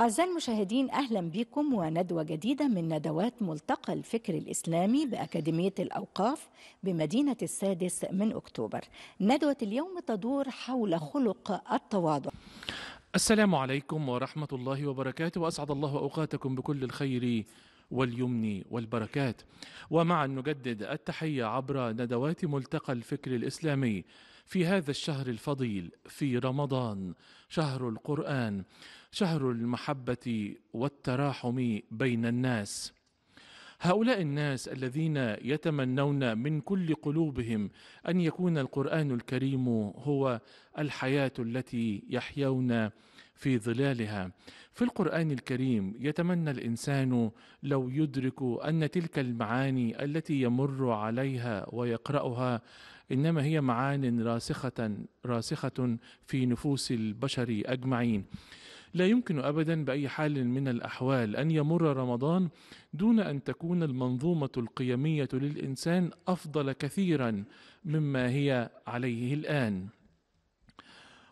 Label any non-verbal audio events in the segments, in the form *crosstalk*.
أعزائي المشاهدين أهلا بكم وندوة جديدة من ندوات ملتقى الفكر الإسلامي بأكاديمية الأوقاف بمدينة السادس من أكتوبر ندوة اليوم تدور حول خلق التواضع السلام عليكم ورحمة الله وبركاته وأسعد الله أوقاتكم بكل الخير واليمن والبركات ومع أن نجدد التحية عبر ندوات ملتقى الفكر الإسلامي في هذا الشهر الفضيل في رمضان شهر القرآن شهر المحبه والتراحم بين الناس هؤلاء الناس الذين يتمنون من كل قلوبهم ان يكون القران الكريم هو الحياه التي يحيون في ظلالها في القران الكريم يتمنى الانسان لو يدرك ان تلك المعاني التي يمر عليها ويقراها انما هي معان راسخه راسخه في نفوس البشر اجمعين لا يمكن ابدا باي حال من الاحوال ان يمر رمضان دون ان تكون المنظومه القيميه للانسان افضل كثيرا مما هي عليه الان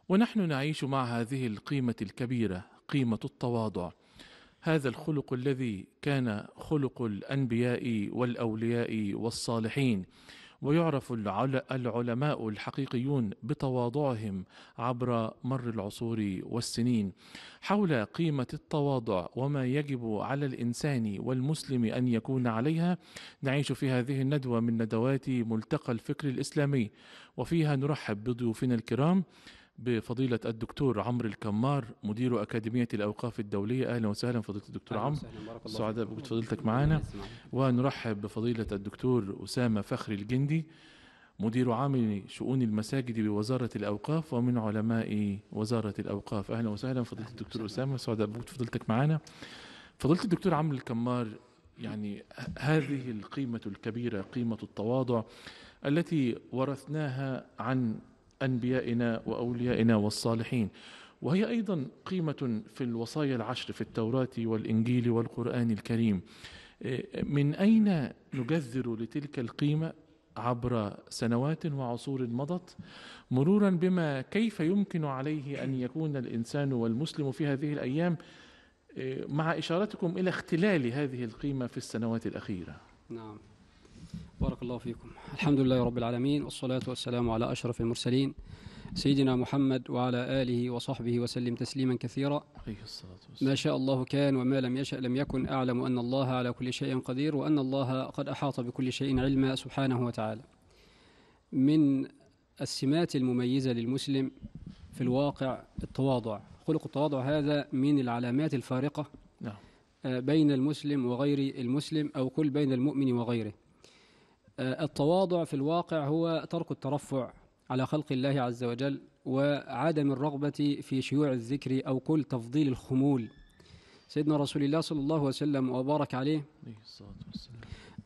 ونحن نعيش مع هذه القيمه الكبيره قيمه التواضع هذا الخلق الذي كان خلق الانبياء والاولياء والصالحين ويعرف العلماء الحقيقيون بتواضعهم عبر مر العصور والسنين حول قيمه التواضع وما يجب على الانسان والمسلم ان يكون عليها نعيش في هذه الندوه من ندوات ملتقى الفكر الاسلامي وفيها نرحب بضيوفنا الكرام بفضيلة الدكتور عمرو الكمار مدير أكاديمية الأوقاف الدولية أهلا وسهلا فضيلة الدكتور عمرو سعداء بوجود فضيلتك معنا ونرحب بفضيلة الدكتور أسامة فخري الجندي مدير عام شؤون المساجد بوزارة الأوقاف ومن علماء وزارة الأوقاف أهلا وسهلا فضيلة الدكتور أسامة سعداء بوجود فضيلتك معنا فضيلة الدكتور عمرو الكمار يعني هذه القيمة الكبيرة قيمة التواضع التي ورثناها عن انبيائنا واوليائنا والصالحين وهي ايضا قيمه في الوصايا العشر في التوراه والانجيل والقران الكريم من اين نجذر لتلك القيمه عبر سنوات وعصور مضت مرورا بما كيف يمكن عليه ان يكون الانسان والمسلم في هذه الايام مع اشارتكم الى اختلال هذه القيمه في السنوات الاخيره نعم بارك الله فيكم الحمد لله رب العالمين والصلاة والسلام على أشرف المرسلين سيدنا محمد وعلى آله وصحبه وسلم تسليما كثيرا ما شاء الله كان وما لم يشأ لم يكن أعلم أن الله على كل شيء قدير وأن الله قد أحاط بكل شيء علما سبحانه وتعالى من السمات المميزة للمسلم في الواقع التواضع خلق التواضع هذا من العلامات الفارقة نعم. آه، بين المسلم وغير المسلم أو كل بين المؤمن وغيره آه، التواضع في الواقع هو ترك الترفع على خلق الله عز وجل وعدم الرغبة في شيوع الذكر أو كل تفضيل الخمول سيدنا رسول الله صلى الله عليه وسلم وبارك عليه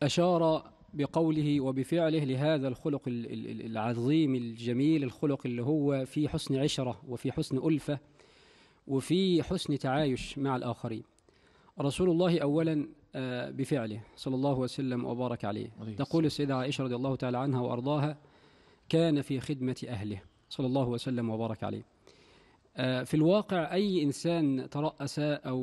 أشار بقوله وبفعله لهذا الخلق العظيم الجميل الخلق اللي هو في حسن عشرة وفي حسن ألفة وفي حسن تعايش مع الآخرين رسول الله أولا آه، بفعله صلى الله وسلم وبارك عليه تقول السيدة عائشة رضي الله تعالى عنها وأرضاها كان في خدمة أهله صلى الله وسلم وبارك عليه آه، في الواقع أي إنسان ترأس أو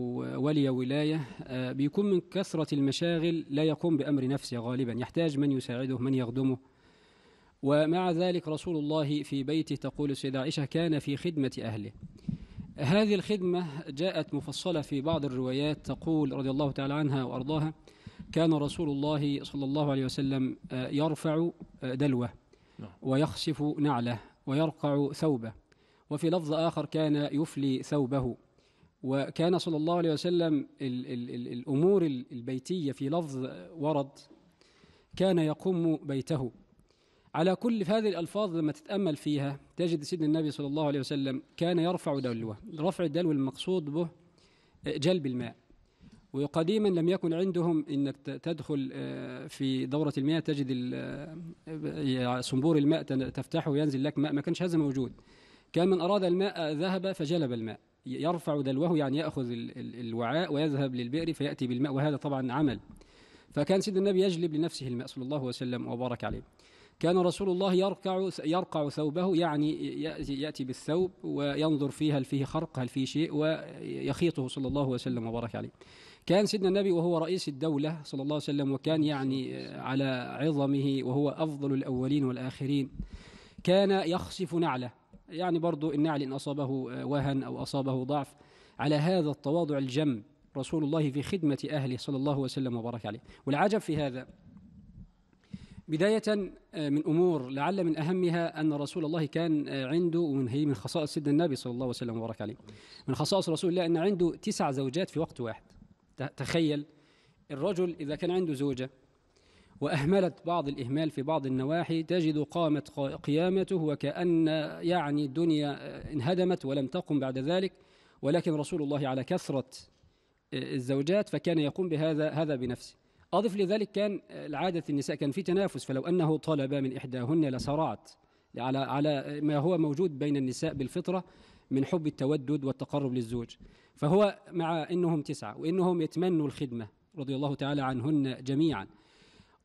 ولي ولاية آه، بيكون من كثرة المشاغل لا يقوم بأمر نفسه غالبا يحتاج من يساعده من يخدمه ومع ذلك رسول الله في بيته تقول السيدة عائشة كان في خدمة أهله هذه الخدمة جاءت مفصلة في بعض الروايات تقول رضي الله تعالى عنها وأرضاها كان رسول الله صلى الله عليه وسلم آه، يرفع آه، دلوه نعم. ويخسف نعله ويرقع ثوبه وفي لفظ آخر كان يفلي ثوبه وكان صلى الله عليه وسلم الـ الـ الـ الأمور البيتية في لفظ ورد كان يقوم بيته على كل هذه الألفاظ لما تتأمل فيها تجد سيدنا النبي صلى الله عليه وسلم كان يرفع دلوه رفع الدلو المقصود به جلب الماء وقديما لم يكن عندهم انك تدخل آه، في دوره المياه تجد آه، صنبور الماء تفتحه وينزل لك ماء ما كانش هذا موجود كان من اراد الماء ذهب فجلب الماء يرفع دلوه يعني ياخذ الوعاء ويذهب للبئر فياتي بالماء وهذا طبعا عمل فكان سيدنا النبي يجلب لنفسه الماء صلى الله عليه وسلم وبارك عليه كان رسول الله يركع يرقع ثوبه يعني ياتي بالثوب وينظر فيه هل فيه خرق هل فيه شيء ويخيطه صلى الله وسلم وبارك عليه. كان سيدنا النبي وهو رئيس الدوله صلى الله عليه وسلم وكان يعني على عظمه وهو افضل الاولين والاخرين. كان يخسف نعله يعني برضو النعل ان اصابه وهن او اصابه ضعف على هذا التواضع الجم رسول الله في خدمه اهله صلى الله وسلم وبارك عليه. والعجب في هذا بداية آه، من أمور لعل من أهمها أن رسول الله كان آه، عنده ومن هي من خصائص سيدنا النبي صلى الله وسلم وبارك عليه من خصائص رسول الله أن عنده تسع زوجات في وقت واحد تخيل الرجل إذا كان عنده زوجة وأهملت بعض الإهمال في بعض النواحي تجد قامت قيامته وكأن يعني الدنيا آه، انهدمت ولم تقم بعد ذلك ولكن رسول الله على كثرة الزوجات فكان يقوم بهذا هذا بنفسه أضف لذلك كان آه، العادة النساء كان في تنافس فلو أنه طلب من إحداهن لصرعت على على ما هو موجود بين النساء بالفطرة من حب التودد والتقرب للزوج فهو مع أنهم تسعة وأنهم يتمنوا الخدمة رضي الله تعالى عنهن جميعا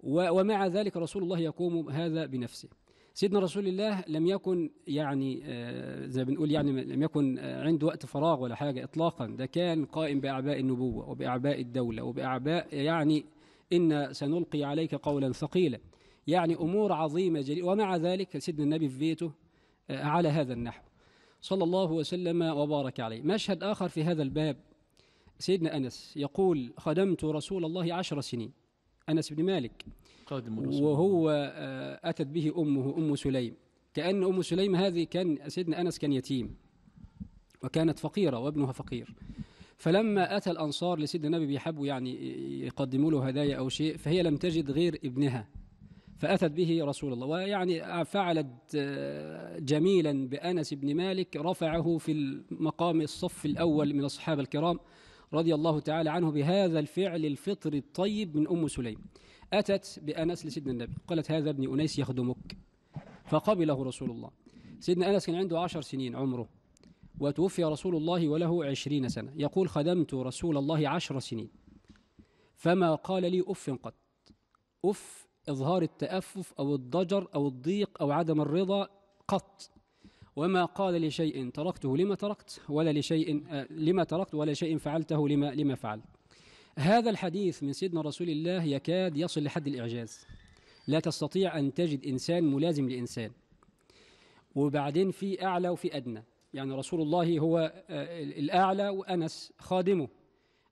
ومع ذلك رسول الله يقوم هذا بنفسه سيدنا رسول الله لم يكن يعني آه، زي بنقول يعني لم يكن آه، عنده وقت فراغ ولا حاجه اطلاقا ده كان قائم باعباء النبوه وباعباء الدوله وباعباء يعني إن سنلقي عليك قولا ثقيلا يعني أمور عظيمة جليلة ومع ذلك سيدنا النبي في بيته آه، على هذا النحو صلى الله وسلم وبارك عليه مشهد آخر في هذا الباب سيدنا أنس يقول خدمت رسول الله عشر سنين أنس بن مالك قادم الرسول وهو آه، أتت به أمه أم سليم كأن أم سليم هذه كان سيدنا أنس كان يتيم وكانت فقيرة وابنها فقير فلما أتى الأنصار لسيدنا النبي بيحبوا يعني يقدموا له هدايا أو شيء فهي لم تجد غير ابنها فأتت به رسول الله ويعني فعلت آه، جميلا بأنس بن مالك رفعه في المقام الصف الأول من الصحابة الكرام رضي الله تعالى عنه بهذا الفعل الفطر الطيب من أم سليم أتت بأنس لسيدنا النبي قالت هذا ابن أنيس يخدمك فقبله رسول الله سيدنا أنس كان عنده عشر سنين عمره وتوفي رسول الله وله عشرين سنة يقول خدمت رسول الله عشر سنين فما قال لي أف قط أف إظهار التأفف أو الضجر أو الضيق أو عدم الرضا قط وما قال لشيء تركته لما تركت ولا لشيء آه، لما تركت ولا شيء فعلته لما لما فعلت هذا الحديث من سيدنا رسول الله يكاد يصل لحد الإعجاز لا تستطيع أن تجد إنسان ملازم لإنسان وبعدين في أعلى وفي أدنى يعني رسول الله هو آه، الأعلى وأنس خادمه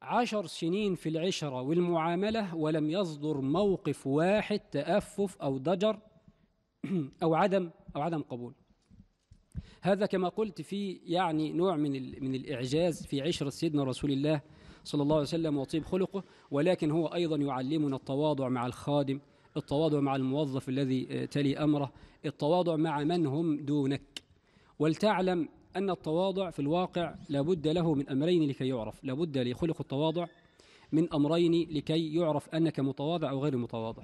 عشر سنين في العشرة والمعاملة ولم يصدر موقف واحد تأفف أو ضجر *clears throat* أو عدم أو عدم قبول هذا كما قلت في يعني نوع من من الإعجاز في عشرة سيدنا رسول الله صلى الله عليه وسلم وطيب خلقه ولكن هو أيضا يعلمنا التواضع مع الخادم التواضع مع الموظف الذي آه، تلي أمره التواضع مع من هم دونك ولتعلم أن التواضع في الواقع لابد له من أمرين لكي يعرف لابد لخلق التواضع من أمرين لكي يعرف أنك متواضع أو غير متواضع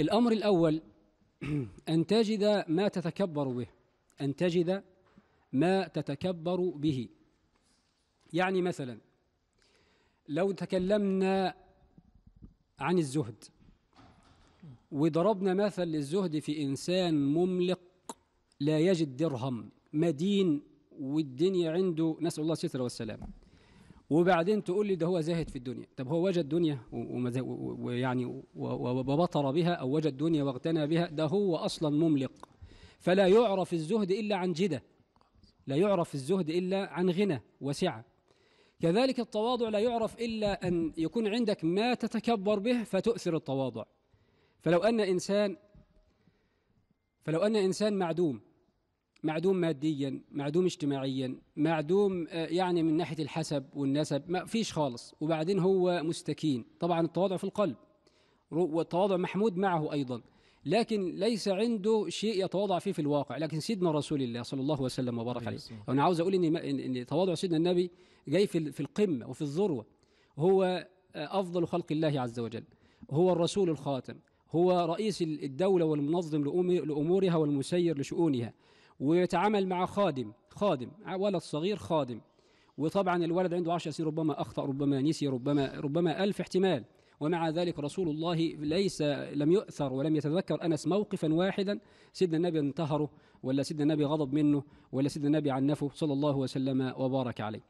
الأمر الأول أن تجد ما تتكبر به أن تجد ما تتكبر به يعني مثلا لو تكلمنا عن الزهد وضربنا مثل للزهد في إنسان مملق لا يجد درهم مدين والدنيا عنده نسأل الله الستر والسلام وبعدين تقول لي ده هو زاهد في الدنيا طب هو وجد دنيا ويعني وبطر بها أو وجد دنيا واغتنى بها ده هو أصلا مملق فلا يعرف الزهد إلا عن جدة لا يعرف الزهد إلا عن غنى وسعة كذلك التواضع لا يعرف إلا أن يكون عندك ما تتكبر به فتؤثر التواضع فلو أن إنسان فلو أن إنسان معدوم معدوم ماديا معدوم اجتماعيا معدوم آه، يعني من ناحية الحسب والنسب ما فيش خالص وبعدين هو مستكين طبعا التواضع في القلب والتواضع محمود معه أيضا لكن ليس عنده شيء يتواضع فيه في الواقع لكن سيدنا رسول الله صلى الله وسلم وبارك عليه أنا عاوز أقول إن, إن تواضع سيدنا النبي جاي في القمة وفي الذروة هو آه، أفضل خلق الله عز وجل هو الرسول الخاتم هو رئيس الدولة والمنظم لأمورها والمسير لشؤونها ويتعامل مع خادم خادم ولد صغير خادم وطبعا الولد عنده 10 سنين ربما اخطا ربما نسي ربما ربما الف احتمال ومع ذلك رسول الله ليس لم يؤثر ولم يتذكر انس موقفا واحدا سيدنا النبي انتهره ولا سيدنا النبي غضب منه ولا سيدنا النبي عنفه صلى الله وسلم وبارك عليه.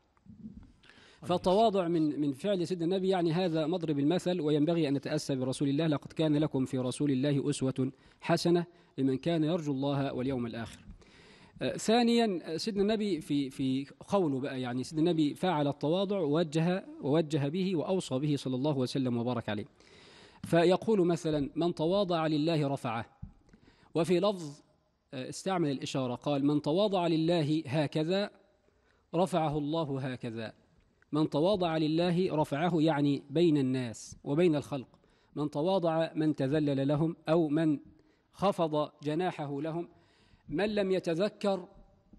فالتواضع من من فعل سيدنا النبي يعني هذا مضرب المثل وينبغي ان نتاسى برسول الله لقد كان لكم في رسول الله اسوه حسنه لمن كان يرجو الله واليوم الاخر. ثانيا سيدنا النبي في في قوله بقى يعني سيدنا النبي فعل التواضع ووجه ووجه به واوصى به صلى الله وسلم وبارك عليه. فيقول مثلا من تواضع لله رفعه. وفي لفظ آه، استعمل الاشاره قال من تواضع لله هكذا رفعه الله هكذا. من تواضع لله رفعه يعني بين الناس وبين الخلق. من تواضع من تذلل لهم او من خفض جناحه لهم من لم يتذكر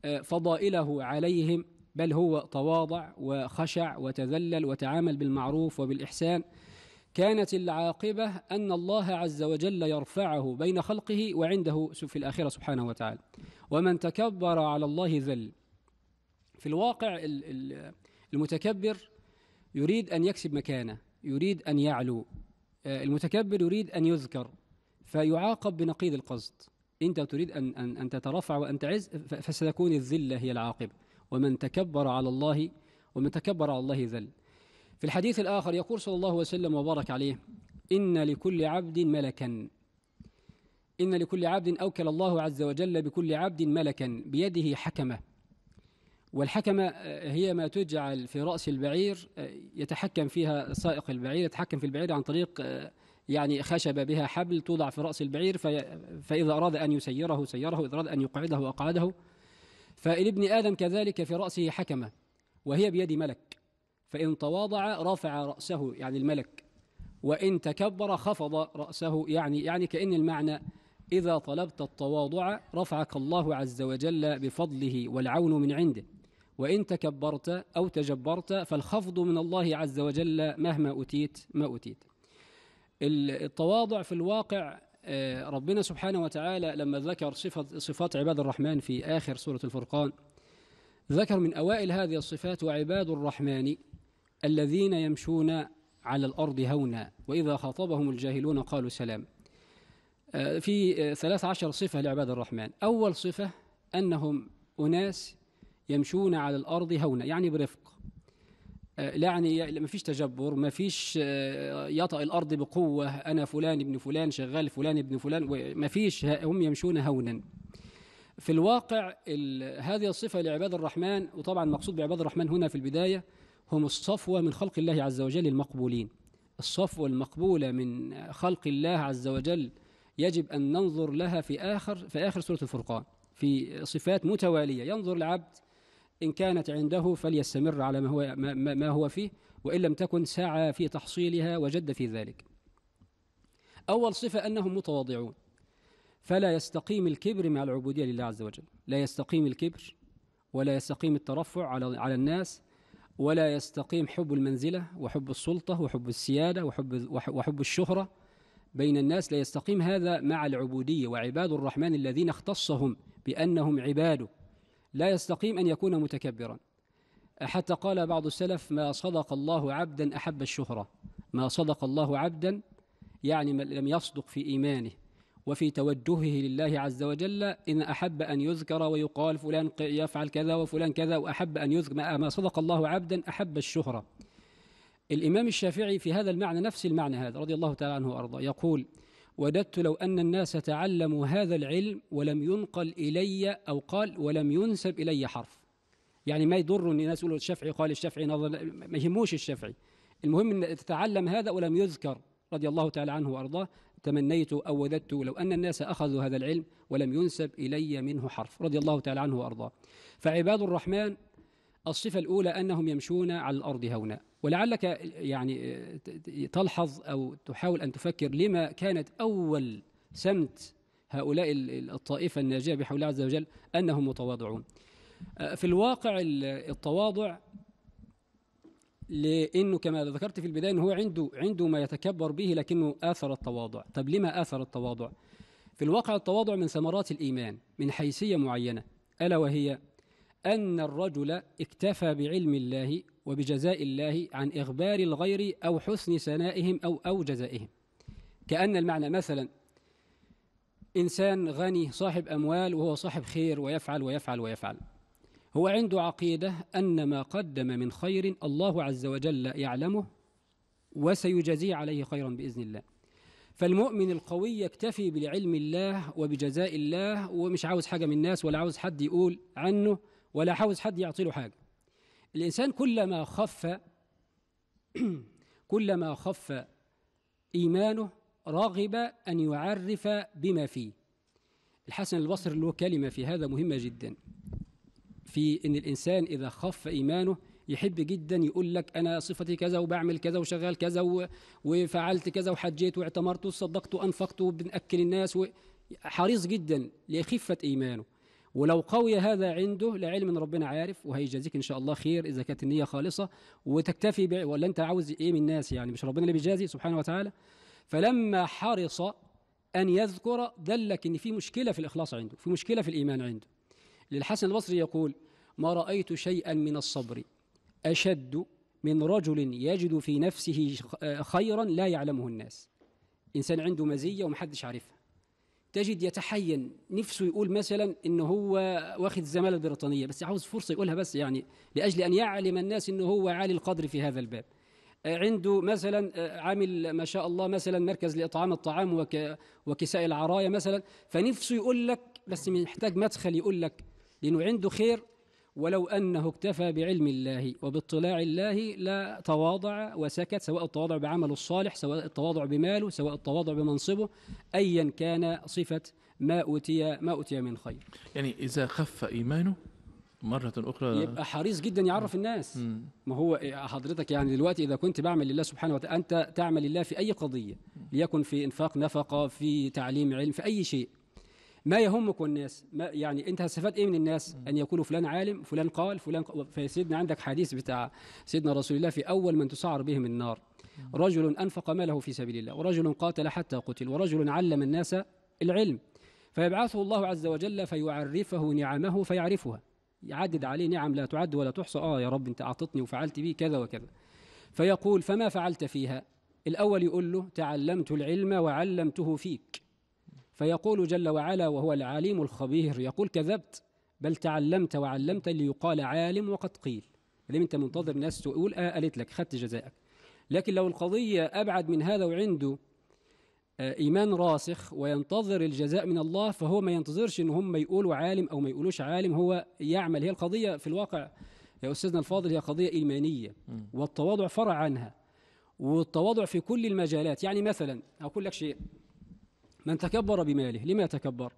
آه، فضائله عليهم بل هو تواضع وخشع وتذلل وتعامل بالمعروف وبالإحسان كانت العاقبة أن الله عز وجل يرفعه بين خلقه وعنده في الآخرة سبحانه وتعالى ومن تكبر على الله ذل في الواقع المتكبر يريد أن يكسب مكانه يريد أن يعلو آه، المتكبر يريد أن يذكر فيعاقب بنقيض القصد أنت تريد أن, أن, أن تترفع وأن تعز فستكون الذلة هي العاقبة ومن تكبر على الله ومن تكبر على الله ذل في الحديث الآخر يقول صلى الله وسلم وبارك عليه إن لكل عبد ملكا إن لكل عبد أوكل الله عز وجل بكل عبد ملكا بيده حكمة والحكمة آه، هي ما تجعل في رأس البعير آه، يتحكم فيها سائق البعير يتحكم في البعير عن طريق آه، يعني خشب بها حبل توضع في رأس البعير في فإذا أراد أن يسيره سيره إذا أراد أن يقعده أقعده فالابن آدم كذلك في رأسه حكمة وهي بيد ملك فإن تواضع رفع رأسه يعني الملك وإن تكبر خفض رأسه يعني يعني كأن المعنى إذا طلبت التواضع رفعك الله عز وجل بفضله والعون من عنده وإن تكبرت أو تجبرت فالخفض من الله عز وجل مهما أتيت ما أتيت التواضع في الواقع آه، ربنا سبحانه وتعالى لما ذكر صفة صفات عباد الرحمن في آخر سورة الفرقان ذكر من أوائل هذه الصفات وعباد الرحمن الذين يمشون على الأرض هونا وإذا خاطبهم الجاهلون قالوا سلام آه، في آه، ثلاث عشر صفة لعباد الرحمن أول صفة أنهم أناس يمشون على الأرض هونا يعني برفق آه، يعني ما فيش تجبر ما فيش آه، يطأ الأرض بقوة أنا فلان ابن فلان شغال فلان ابن فلان ما فيش هم يمشون هونا في الواقع هذه الصفة لعباد الرحمن وطبعا مقصود بعباد الرحمن هنا في البداية هم الصفوة من خلق الله عز وجل المقبولين الصفوة المقبولة من خلق الله عز وجل يجب أن ننظر لها في آخر في آخر سورة الفرقان في صفات متوالية ينظر العبد إن كانت عنده فليستمر على ما هو, ما, ما هو فيه وإن لم تكن سعى في تحصيلها وجد في ذلك أول صفة أنهم متواضعون فلا يستقيم الكبر مع العبودية لله عز وجل لا يستقيم الكبر ولا يستقيم الترفع على, على الناس ولا يستقيم حب المنزلة وحب السلطة وحب السيادة وحب, وحب الشهرة بين الناس لا يستقيم هذا مع العبودية وعباد الرحمن الذين اختصهم بأنهم عباده لا يستقيم أن يكون متكبرا حتى قال بعض السلف ما صدق الله عبدا أحب الشهرة ما صدق الله عبدا يعني من لم يصدق في إيمانه وفي توجهه لله عز وجل إن أحب أن يذكر ويقال فلان يفعل كذا وفلان كذا وأحب أن يذكر ما صدق الله عبدا أحب الشهرة الإمام الشافعي في هذا المعنى نفس المعنى هذا رضي الله تعالى عنه وأرضاه يقول وددت لو أن الناس تعلموا هذا العلم ولم ينقل إلي أو قال ولم ينسب إلي حرف يعني ما يضر أن الناس يقولوا الشافعي قال الشافعي نظر ما يهموش الشافعي المهم أن تتعلم هذا ولم يذكر رضي الله تعالى عنه وأرضاه تمنيت أو وددت لو أن الناس أخذوا هذا العلم ولم ينسب إلي منه حرف رضي الله تعالى عنه وأرضاه فعباد الرحمن الصفة الأولى أنهم يمشون على الأرض هونا ولعلك يعني آه، تلحظ أو تحاول أن تفكر لما كانت أول سمت هؤلاء الطائفة الناجية بحول الله عز وجل أنهم متواضعون آه، في الواقع التواضع لانه كما ذكرت في البدايه انه هو عنده عنده ما يتكبر به لكنه اثر التواضع، طب لما اثر التواضع؟ في الواقع التواضع من ثمرات الايمان من حيثيه معينه الا وهي ان الرجل اكتفى بعلم الله وبجزاء الله عن إغبار الغير أو حسن ثنائهم أو أو جزائهم كأن المعنى مثلا إنسان غني صاحب أموال وهو صاحب خير ويفعل ويفعل ويفعل هو عنده عقيدة أن ما قدم من خير الله عز وجل يعلمه وسيجازي عليه خيرا بإذن الله فالمؤمن القوي يكتفي بعلم الله وبجزاء الله ومش عاوز حاجة من الناس ولا عاوز حد يقول عنه ولا عاوز حد يعطي له حاجة الإنسان كلما خف *clears throat* كلما خف إيمانه راغب أن يعرف بما فيه الحسن البصري له كلمة في هذا مهمة جدا في أن الإنسان إذا خف إيمانه يحب جدا يقول لك أنا صفتي كذا وبعمل كذا وشغال كذا وفعلت كذا وحجيت واعتمرت وصدقت وأنفقت وبنأكل الناس حريص جدا لخفة إيمانه ولو قوي هذا عنده لعلم ان ربنا عارف وهيجازيك ان شاء الله خير اذا كانت النيه خالصه وتكتفي ولا انت عاوز ايه من الناس يعني مش ربنا اللي بيجازي سبحانه وتعالى فلما حرص ان يذكر دلك ان في مشكله في الاخلاص عنده في مشكله في الايمان عنده للحسن البصري يقول ما رايت شيئا من الصبر اشد من رجل يجد في نفسه خيرا لا يعلمه الناس انسان عنده مزيه ومحدش عارفها تجد يتحين نفسه يقول مثلا ان هو واخد الزماله البريطانيه بس عاوز فرصه يقولها بس يعني لاجل ان يعلم الناس ان هو عالي القدر في هذا الباب آه، عنده مثلا آه، عامل ما شاء الله مثلا مركز لاطعام الطعام وك وكساء العرايه مثلا فنفسه يقول لك بس محتاج مدخل يقول لك لانه عنده خير ولو أنه اكتفى بعلم الله وباطلاع الله لا تواضع وسكت سواء التواضع بعمله الصالح سواء التواضع بماله سواء التواضع بمنصبه أيا كان صفة ما أوتي ما أوتي من خير يعني إذا خف إيمانه مرة أخرى يبقى حريص جدا يعرف الناس ما هو حضرتك يعني دلوقتي إذا كنت بعمل لله سبحانه وتعالى أنت تعمل لله في أي قضية ليكن في إنفاق نفقة في تعليم علم في أي شيء ما يهمك والناس ما يعني انت هتستفاد ايه من الناس ان يقولوا فلان عالم فلان قال فلان قال سيدنا عندك حديث بتاع سيدنا رسول الله في اول من تسعر بهم النار رجل انفق ماله في سبيل الله ورجل قاتل حتى قتل ورجل علم الناس العلم فيبعثه الله عز وجل فيعرفه نعمه فيعرفها يعدد عليه نعم لا تعد ولا تحصى اه يا رب انت اعطتني وفعلت بي كذا وكذا فيقول فما فعلت فيها الاول يقول له تعلمت العلم وعلمته فيك فيقول جل وعلا وهو العليم الخبير يقول كذبت بل تعلمت وعلمت ليقال عالم وقد قيل ليه يعني انت منتظر ناس تقول اه قالت لك خدت جزائك لكن لو القضيه ابعد من هذا وعنده آه، ايمان راسخ وينتظر الجزاء من الله فهو ما ينتظرش ان هم يقولوا عالم او ما يقولوش عالم هو يعمل هي القضيه في الواقع يا استاذنا الفاضل هي قضيه ايمانيه والتواضع فرع عنها والتواضع في كل المجالات يعني مثلا اقول لك شيء من تكبر بماله لما تكبر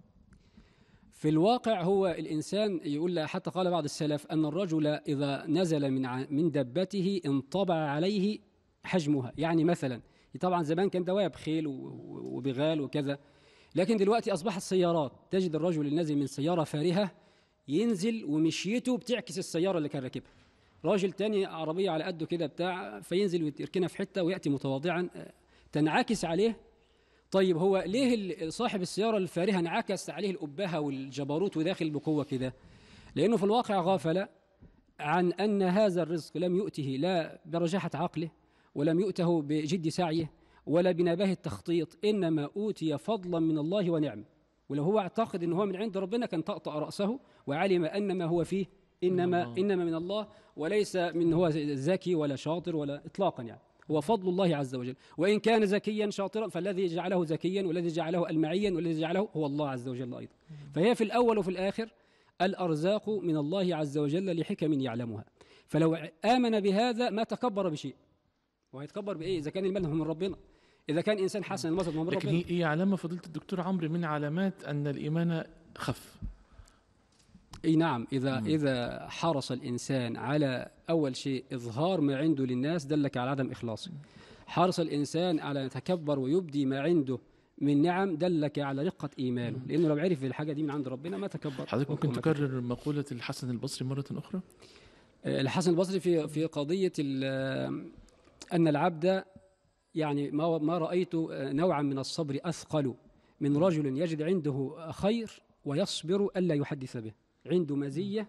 في الواقع هو الإنسان يقول حتى قال بعض السلف أن الرجل إذا نزل من من دبته انطبع عليه حجمها يعني مثلا طبعا زمان كان دواب خيل وبغال وكذا لكن دلوقتي أصبحت سيارات تجد الرجل النازل من سيارة فارهة ينزل ومشيته بتعكس السيارة اللي كان راكبها راجل تاني عربية على قده كده بتاع فينزل ويركنها في حتة ويأتي متواضعا آه، تنعكس عليه طيب هو ليه صاحب السيارة الفارهة انعكس عليه الأبهة والجبروت وداخل بقوة كده لأنه في الواقع غافل عن أن هذا الرزق لم يؤته لا برجاحة عقله ولم يؤته بجد سعيه ولا بنباه التخطيط إنما أوتي فضلا من الله ونعمة ولو هو اعتقد أنه هو من عند ربنا كان طأطأ رأسه وعلم أن ما هو فيه إنما, إنما من الله وليس من هو ذكي ولا شاطر ولا إطلاقا يعني هو فضل الله عز وجل وإن كان زكيا شاطرا فالذي جعله زكيا والذي جعله المعيا والذي جعله هو الله عز وجل أيضا فهي في الأول وفي الآخر الأرزاق من الله عز وجل لحكم يعلمها فلو آمن بهذا ما تكبر بشيء وهيتكبر بإيه إذا كان هو من ربنا إذا كان إنسان حسن المصدر من ربنا لكن هي علامة فضيلة الدكتور عمرو من علامات أن الإيمان خف اي نعم اذا مم. اذا حرص الانسان على اول شيء اظهار ما عنده للناس دلك على عدم اخلاصه حرص الانسان على ان يتكبر ويبدي ما عنده من نعم دلك على رقة إيمانه لأنه لو عرف الحاجة دي من عند ربنا ما تكبر حضرتك ممكن تكرر مقولة الحسن البصري مرة أخرى آه، الحسن البصري في في قضية آه، أن العبد يعني ما ما رأيت آه، نوعا من الصبر أثقل من رجل يجد عنده خير ويصبر ألا يحدث به عنده مزيه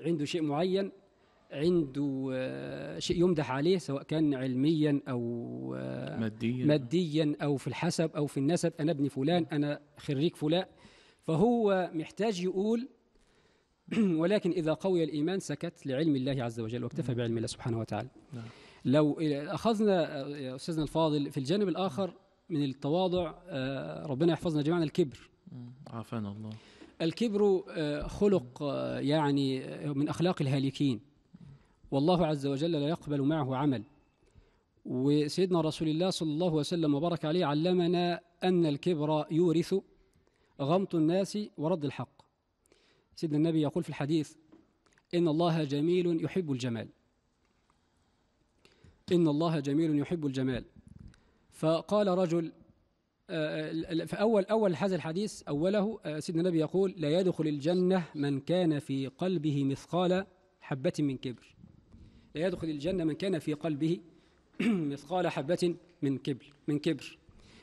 عنده شيء معين عنده آه، شيء يمدح عليه سواء كان علميا او آه، ماديا ماديا او في الحسب او في النسب انا ابن فلان انا خريج فلان فهو محتاج يقول *clears throat* ولكن اذا قوي الايمان سكت لعلم الله عز وجل واكتفى بعلم الله سبحانه وتعالى نعم. لو اخذنا آه، يا استاذنا الفاضل في الجانب الاخر من التواضع ربنا يحفظنا جميعا الكبر عافانا الله الكبر آه، خلق آه، يعني آه، من أخلاق الهالكين والله عز وجل لا يقبل معه عمل وسيدنا رسول الله صلى الله عليه وسلم وبارك عليه علمنا أن الكبر يورث غمط الناس ورد الحق سيدنا النبي يقول في الحديث إن الله جميل يحب الجمال إن الله جميل يحب الجمال فقال رجل آه، آه، في أول أول هذا الحديث أوله آه، سيدنا النبي يقول لا يدخل الجنة من كان في قلبه مثقال حبة من كبر لا يدخل الجنة من كان في قلبه *clears throat* مثقال حبة من كبر من كبر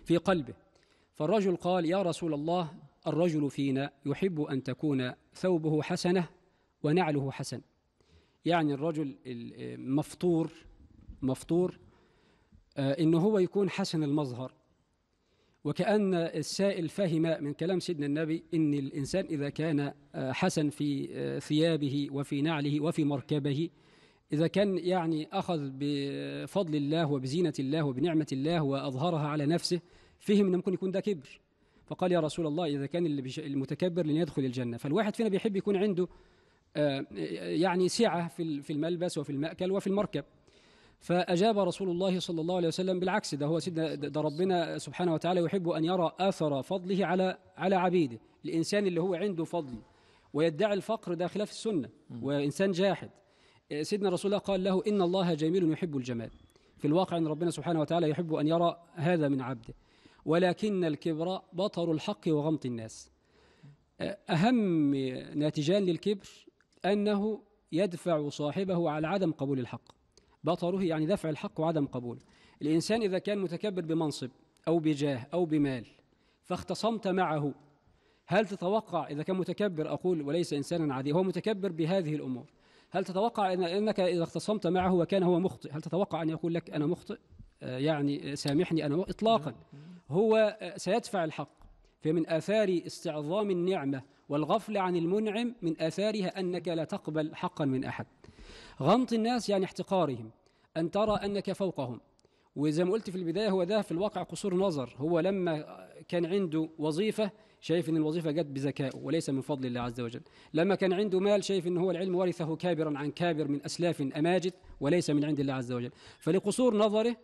في قلبه فالرجل قال يا رسول الله الرجل فينا يحب أن تكون ثوبه حسنة ونعله حسن يعني الرجل المفطور مفطور إن هو يكون حسن المظهر وكأن السائل فهم من كلام سيدنا النبي إن الإنسان إذا كان آه، حسن في آه، ثيابه وفي نعله وفي مركبه إذا كان يعني أخذ بفضل الله وبزينة الله وبنعمة الله وأظهرها على نفسه فهم أنه ممكن يكون ده كبر فقال يا رسول الله إذا كان المتكبر لن يدخل الجنة فالواحد فينا بيحب يكون عنده آه، يعني سعة في الملبس وفي المأكل وفي المركب فأجاب رسول الله صلى الله عليه وسلم بالعكس ده هو سيدنا ده ربنا سبحانه وتعالى يحب أن يرى آثر فضله على على عبيده الإنسان اللي هو عنده فضل ويدعي الفقر ده خلاف السنة وإنسان جاحد سيدنا رسول الله قال له إن الله جميل يحب الجمال في الواقع أن ربنا سبحانه وتعالى يحب أن يرى هذا من عبده ولكن الكبر بطر الحق وغمط الناس أهم ناتجان للكبر أنه يدفع صاحبه على عدم قبول الحق بطره يعني دفع الحق وعدم قبوله الإنسان إذا كان متكبر بمنصب أو بجاه أو بمال فاختصمت معه هل تتوقع إذا كان متكبر أقول وليس إنسانا عاديا هو متكبر بهذه الأمور هل تتوقع أنك إذا اختصمت معه وكان هو مخطئ هل تتوقع أن يقول لك أنا مخطئ آه، يعني سامحني أنا إطلاقا هو آه، سيدفع الحق فمن آثار استعظام النعمة والغفل عن المنعم من آثارها أنك لا تقبل حقا من أحد غمط الناس يعني احتقارهم أن ترى أنك فوقهم وزي ما قلت في البداية هو ده في الواقع قصور نظر هو لما كان عنده وظيفة شايف أن الوظيفة جت بذكائه وليس من فضل الله عز وجل لما كان عنده مال شايف أن هو العلم ورثه كابرا عن كابر من أسلاف أماجد وليس من عند الله عز وجل فلقصور نظره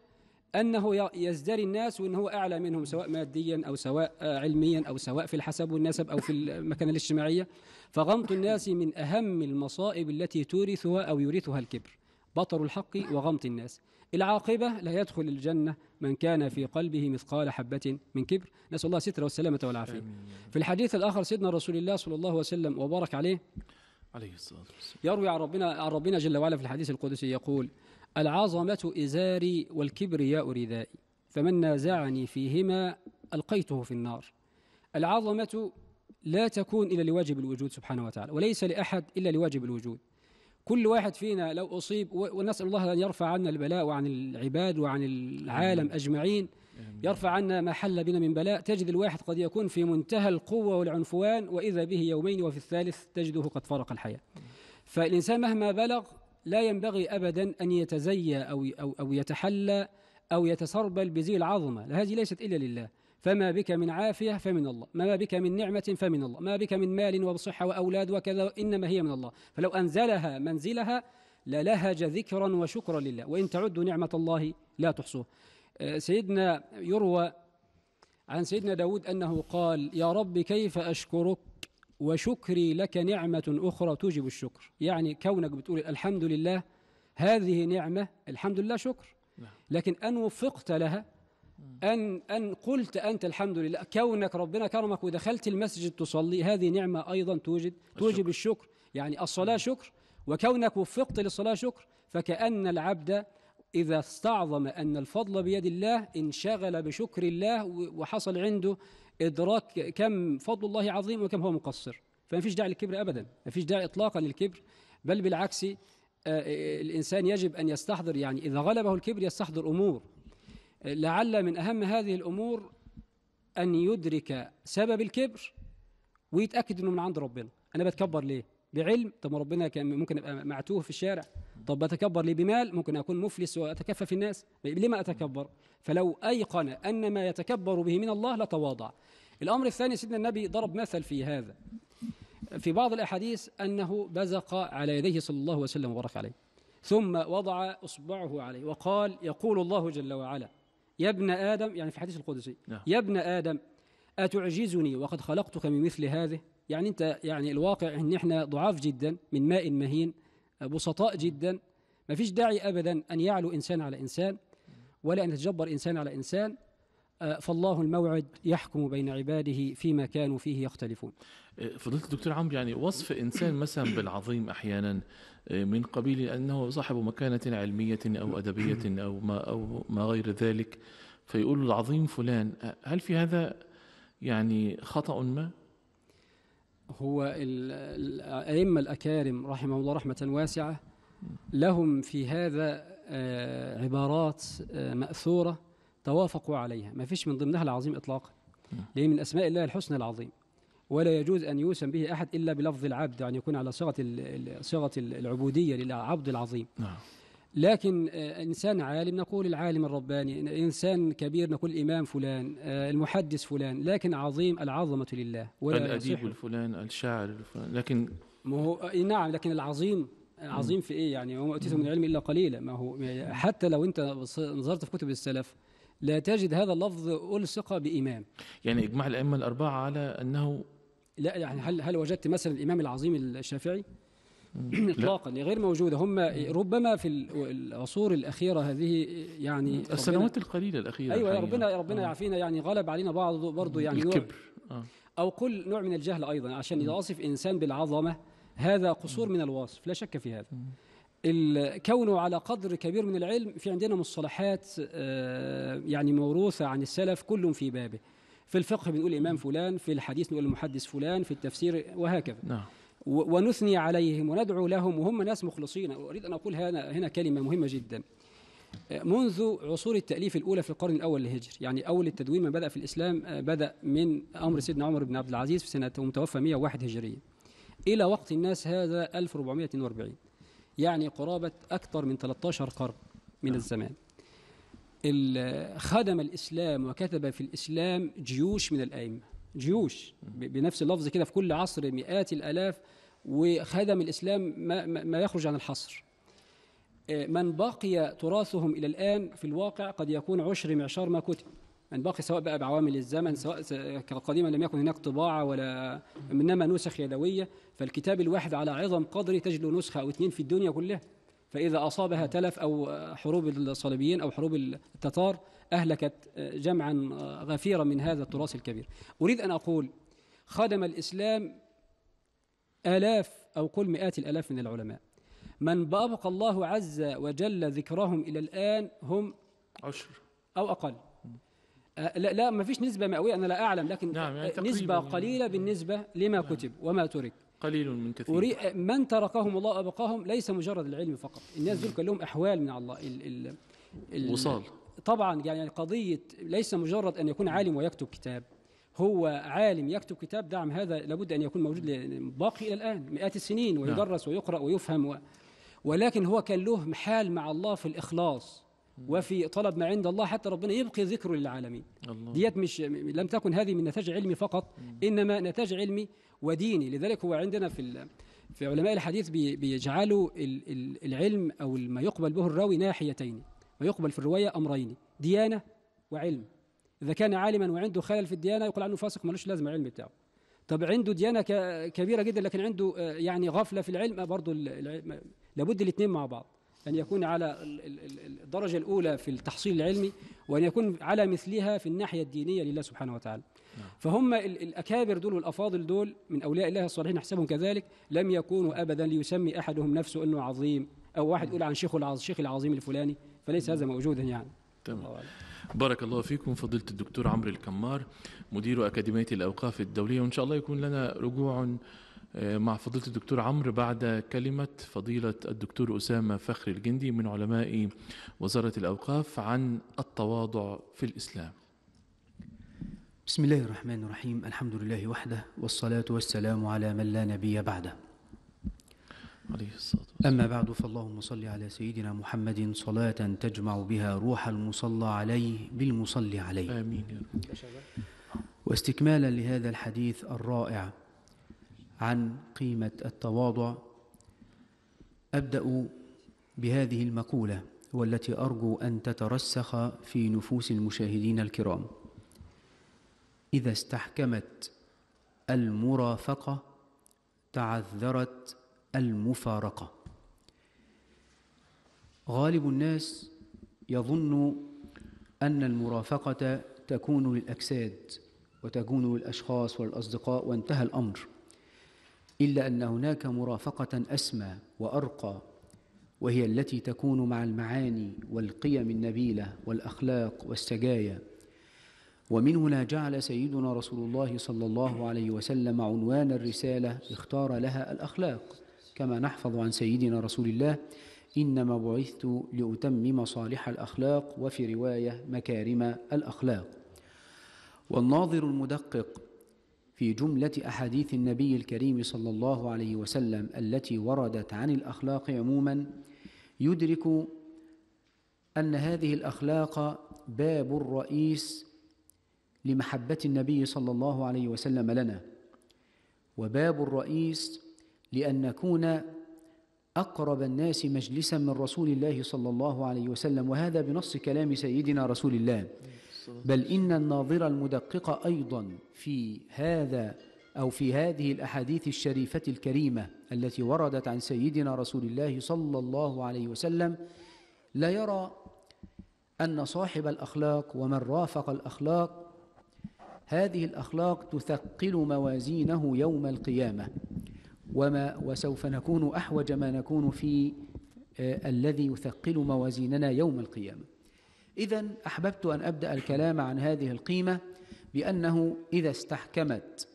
انه يزدري الناس وان هو اعلى منهم سواء ماديا او سواء آه، علميا او سواء في الحسب والنسب او في المكانه الاجتماعيه فغمط الناس من اهم المصائب التي تورثها او يورثها الكبر بطر الحق وغمط الناس العاقبة لا يدخل الجنة من كان في قلبه مثقال حبة من كبر نسأل الله سترة والسلامة والعافية في الحديث الآخر سيدنا رسول الله صلى الله عليه وسلم وبارك عليه عليه الصلاة والسلام يروي عن ربنا, عن ربنا جل وعلا في الحديث القدسي يقول العظمة إزاري والكبرياء ردائي فمن نازعني فيهما ألقيته في النار العظمة لا تكون إلا لواجب الوجود سبحانه وتعالى وليس لأحد إلا لواجب الوجود كل واحد فينا لو أصيب ونسأل الله أن يرفع عنا البلاء وعن العباد وعن العالم أجمعين يرفع عنا ما حل بنا من بلاء تجد الواحد قد يكون في منتهى القوة والعنفوان وإذا به يومين وفي الثالث تجده قد فرق الحياة فالإنسان مهما بلغ لا ينبغي أبدا أن يتزيى أو, أو, أو يتحلى أو يتسربل بزي العظمة هذه ليست إلا لله فما بك من عافية فمن الله ما بك من نعمة فمن الله ما بك من مال وصحة وأولاد وكذا إنما هي من الله فلو أنزلها منزلها للهج ذكرا وشكرا لله وإن تعدوا نعمة الله لا تحصوه آه، سيدنا يروى عن سيدنا داود أنه قال يا رب كيف أشكرك وشكري لك نعمة أخرى توجب الشكر يعني كونك بتقول الحمد لله هذه نعمة الحمد لله شكر نعم. لكن أن وفقت لها أن أن قلت أنت الحمد لله كونك ربنا كرمك ودخلت المسجد تصلي هذه نعمة أيضا توجد توجب الشكر يعني الصلاة شكر وكونك وفقت للصلاة شكر فكأن العبد إذا استعظم أن الفضل بيد الله انشغل بشكر الله وحصل عنده ادراك كم فضل الله عظيم وكم هو مقصر فما فيش داعي للكبر ابدا ما فيش داعي اطلاقا للكبر بل بالعكس آه، الانسان يجب ان يستحضر يعني اذا غلبه الكبر يستحضر امور لعل من اهم هذه الامور ان يدرك سبب الكبر ويتاكد انه من عند ربنا انا بتكبر ليه بعلم طب ربنا كان ممكن ابقى معتوه في الشارع طب بتكبر لي بمال ممكن اكون مفلس واتكفف الناس ليه ما اتكبر فلو ايقن ان ما يتكبر به من الله لتواضع الامر الثاني سيدنا النبي ضرب مثل في هذا في بعض الاحاديث انه بزق على يديه صلى الله وسلم وبارك عليه ثم وضع اصبعه عليه وقال يقول الله جل وعلا يا ابن ادم يعني في الحديث القدسي نعم. يا ابن ادم اتعجزني وقد خلقتك من مثل هذه يعني انت يعني الواقع ان احنا ضعاف جدا من ماء مهين آه، بسطاء جدا ما فيش داعي ابدا ان يعلو انسان على انسان ولا ان يتجبر انسان على انسان آه، فالله الموعد يحكم بين عباده فيما كانوا فيه يختلفون آه، فضلت الدكتور عمرو يعني وصف انسان مثلا بالعظيم احيانا من قبيل انه صاحب مكانه علميه او ادبيه او ما او ما غير ذلك فيقول العظيم فلان هل في هذا يعني خطا ما هو الأئمة الأكارم رحمه الله رحمة واسعة لهم في هذا آه، عبارات آه، مأثورة توافقوا عليها ما فيش من ضمنها العظيم إطلاقا لأن من أسماء الله الحسنى العظيم ولا يجوز أن يوسم به أحد إلا بلفظ العبد أن يعني يكون على صيغة صيغة العبودية للعبد العظيم نعم. لكن آه، إنسان عالم نقول العالم الرباني إنسان كبير نقول الإمام فلان آه، المحدث فلان لكن عظيم العظمة لله ولا الأديب الفلان الشاعر الفلان لكن ما هو آه، نعم لكن العظيم عظيم في إيه يعني وما اوتيتم من العلم إلا قليلا ما هو حتى لو أنت نظرت في كتب السلف لا تجد هذا اللفظ ألصق بإمام يعني إجماع الأئمة الأربعة على أنه لا يعني هل هل وجدت مثلا الإمام العظيم الشافعي؟ *clears throat* اطلاقا غير موجوده هم ربما في العصور الاخيره هذه يعني السنوات القليله الاخيره ايوه يا ربنا يا آه. ربنا يعافينا يعني غلب علينا بعض برضه يعني الكبر آه. او كل نوع من الجهل ايضا عشان اذا اصف انسان بالعظمه هذا قصور من الوصف لا شك في هذا كونه على قدر كبير من العلم في عندنا مصطلحات آه، يعني موروثه عن السلف كل في بابه في الفقه بنقول امام فلان في الحديث نقول المحدث فلان في التفسير وهكذا نعم ونثني عليهم وندعو لهم وهم ناس مخلصين وأريد أن أقول هنا, هنا كلمة مهمة جدا منذ عصور التأليف الأولى في القرن الأول للهجري يعني أول التدوين ما بدأ في الإسلام آه، بدأ من أمر سيدنا عمر بن عبد العزيز في سنة متوفى 101 هجرية إلى وقت الناس هذا 1442 يعني قرابة أكثر من 13 قرن من نعم. الزمان خدم الإسلام وكتب في الإسلام جيوش من الأئمة جيوش بنفس اللفظ كده في كل عصر مئات الألاف وخدم الإسلام ما, ما يخرج عن الحصر آه، من بقي تراثهم إلى الآن في الواقع قد يكون عشر معشار ما كتب من بقي سواء بقى بعوامل الزمن سواء قديما لم يكن هناك طباعة ولا إنما نسخ يدوية فالكتاب الواحد على عظم قدر تجد نسخة أو اثنين في الدنيا كلها فإذا أصابها تلف أو حروب الصليبيين أو حروب التتار أهلكت آه، جمعا آه، غفيرا من هذا التراث الكبير أريد أن أقول خدم الإسلام آلاف أو قل مئات الآلاف من العلماء من بابق الله عز وجل ذكرهم إلى الآن هم عشر أو أقل آه، لا لا ما فيش نسبة مئوية أنا لا أعلم لكن نعم يعني آه، نسبة يعني. قليلة بالنسبة لما نعم كتب وما ترك قليل من كثير من تركهم الله وأبقاهم ليس مجرد العلم فقط الناس دول كان لهم أحوال من الله ال ال وصال طبعا يعني قضية ليس مجرد أن يكون عالم ويكتب كتاب هو عالم يكتب كتاب دعم هذا لابد أن يكون موجود باقي إلى الآن مئات السنين نعم. ويدرس ويقرأ ويفهم و ولكن هو كان له محال مع الله في الإخلاص وفي طلب ما عند الله حتى ربنا يبقي ذكره للعالمين الله. ديت مش لم تكن هذه من نتاج علمي فقط إنما نتاج علمي وديني لذلك هو عندنا في في علماء الحديث بيجعلوا العلم أو ما يقبل به الراوي ناحيتين ما يقبل في الرواية أمرين ديانة وعلم إذا كان عالما وعنده خلل في الديانة يقول عنه فاسق ملوش لازمة العلم بتاعه طب عنده ديانة كبيرة جدا لكن عنده آه، يعني غفلة في العلم برضه لابد الاثنين مع بعض أن يكون على الدرجة الأولى في التحصيل العلمي وأن يكون على مثلها في الناحية الدينية لله سبحانه وتعالى نعم. فهم الأكابر دول والأفاضل دول من أولياء الله الصالحين نحسبهم كذلك لم يكونوا أبدا ليسمي أحدهم نفسه أنه عظيم أو واحد نعم. يقول عن شيخه الشيخ العظيم الفلاني فليس نعم. هذا موجودا يعني تمام بارك الله فيكم فضيلة الدكتور عمرو الكمار مدير أكاديمية الأوقاف الدولية وإن شاء الله يكون لنا رجوع آه، مع فضيلة الدكتور عمرو بعد كلمة فضيلة الدكتور أسامة فخر الجندي من علماء وزارة الأوقاف عن التواضع في الإسلام بسم الله الرحمن الرحيم الحمد لله وحده والصلاة والسلام على من لا نبي بعده عليه الصلاة والسلام أما بعد فاللهم صل على سيدنا محمد صلاة تجمع بها روح المصلى عليه بالمصلي عليه آمين واستكمالا لهذا الحديث الرائع عن قيمة التواضع أبدأ بهذه المقولة والتي أرجو أن تترسخ في نفوس المشاهدين الكرام إذا استحكمت المرافقة تعذرت المفارقة غالب الناس يظن أن المرافقة تكون للأجساد وتكون للأشخاص والأصدقاء وانتهى الأمر إلا أن هناك مرافقة أسمى وأرقى وهي التي تكون مع المعاني والقيم النبيلة والأخلاق والسجايا ومن هنا جعل سيدنا رسول الله صلى الله عليه وسلم عنوان الرسالة اختار لها الأخلاق كما نحفظ عن سيدنا رسول الله إنما بعثت لأتمم صالح الأخلاق وفي رواية مكارم الأخلاق والناظر المدقق في جملة أحاديث النبي الكريم صلى الله عليه وسلم التي وردت عن الأخلاق عموما يدرك أن هذه الأخلاق باب الرئيس لمحبة النبي صلى الله عليه وسلم لنا وباب الرئيس لأن نكون أقرب الناس مجلسا من رسول الله صلى الله عليه وسلم وهذا بنص كلام سيدنا رسول الله بل إن الناظر المدقق أيضا في هذا أو في هذه الأحاديث الشريفة الكريمة التي وردت عن سيدنا رسول الله صلى الله عليه وسلم لا يرى أن صاحب الأخلاق ومن رافق الأخلاق هذه الأخلاق تثقل موازينه يوم القيامة وما وسوف نكون أحوج ما نكون في آه، الذي يثقل موازيننا يوم القيامة إذا أحببت أن أبدأ الكلام عن هذه القيمة بأنه إذا استحكمت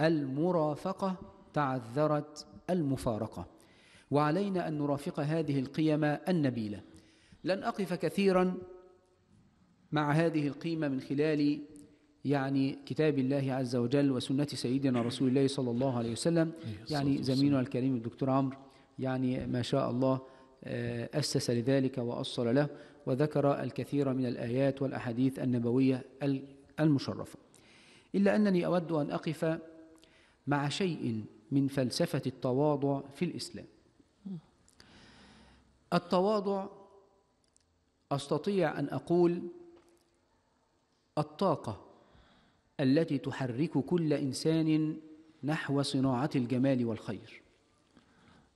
المرافقة تعذرت المفارقة وعلينا أن نرافق هذه القيم النبيلة لن أقف كثيرا مع هذه القيمة من خلال يعني كتاب الله عز وجل وسنة سيدنا رسول الله صلى الله عليه وسلم يعني زميلنا الكريم الدكتور عمرو يعني ما شاء الله آه، أسس لذلك وأصل له وذكر الكثير من الآيات والأحاديث النبوية المشرفة إلا أنني أود أن أقف مع شيء من فلسفة التواضع في الإسلام التواضع أستطيع أن أقول الطاقة التي تحرك كل انسان نحو صناعه الجمال والخير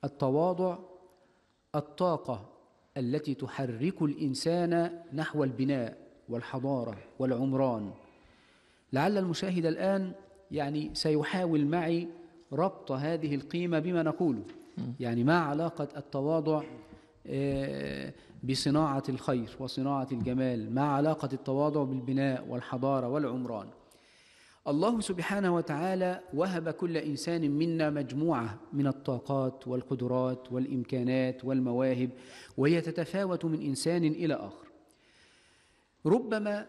التواضع الطاقه التي تحرك الانسان نحو البناء والحضاره والعمران لعل المشاهد الان يعني سيحاول معي ربط هذه القيمه بما نقوله يعني ما علاقه التواضع آه، بصناعة الخير وصناعة الجمال ما علاقة التواضع بالبناء والحضارة والعمران الله سبحانه وتعالى وهب كل انسان منا مجموعه من الطاقات والقدرات والامكانات والمواهب وهي تتفاوت من انسان الى اخر ربما